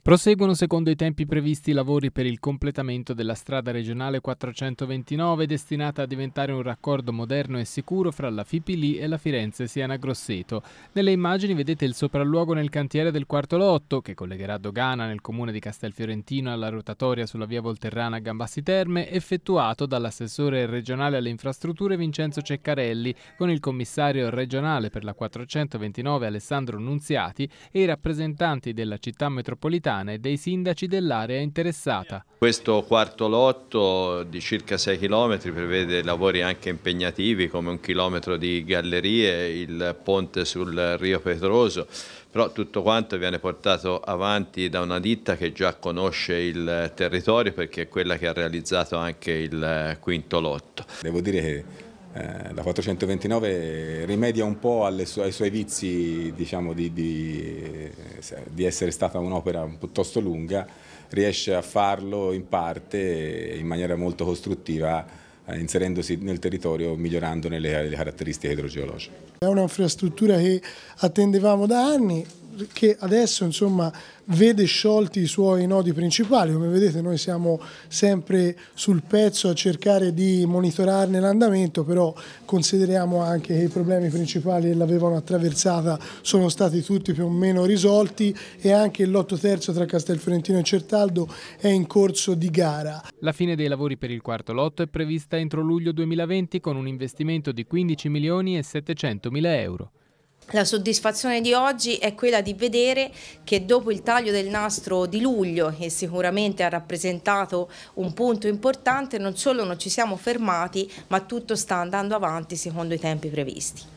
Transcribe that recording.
Proseguono secondo i tempi previsti i lavori per il completamento della strada regionale 429 destinata a diventare un raccordo moderno e sicuro fra la Fipili e la Firenze Siena Grosseto. Nelle immagini vedete il sopralluogo nel cantiere del quarto lotto che collegherà Dogana nel comune di Castelfiorentino alla rotatoria sulla via Volterrana a Gambassi Terme effettuato dall'assessore regionale alle infrastrutture Vincenzo Ceccarelli con il commissario regionale per la 429 Alessandro Nunziati e i rappresentanti della città metropolitana metropolitana e dei sindaci dell'area interessata. Questo quarto lotto di circa 6 km prevede lavori anche impegnativi come un chilometro di gallerie, il ponte sul Rio Petroso, però tutto quanto viene portato avanti da una ditta che già conosce il territorio perché è quella che ha realizzato anche il quinto lotto. Devo dire che eh, la 429 rimedia un po' su ai suoi vizi diciamo, di, di, eh, di, essere stata un'opera piuttosto lunga, riesce a farlo in parte in maniera molto costruttiva eh, inserendosi nel territorio, migliorandone le, le caratteristiche idrogeologiche. È un'infrastruttura che attendevamo da anni, che adesso insomma, vede sciolti i suoi nodi principali. Come vedete noi siamo sempre sul pezzo a cercare di monitorarne l'andamento, però consideriamo anche che i problemi principali che l'avevano attraversata sono stati tutti più o meno risolti e anche il lotto terzo tra Castelfiorentino e Certaldo è in corso di gara. La fine dei lavori per il quarto lotto è prevista entro luglio 2020 con un investimento di 15 milioni e 700 mila euro. La soddisfazione di oggi è quella di vedere che dopo il taglio del nastro di luglio, che sicuramente ha rappresentato un punto importante, non solo non ci siamo fermati, ma tutto sta andando avanti secondo i tempi previsti.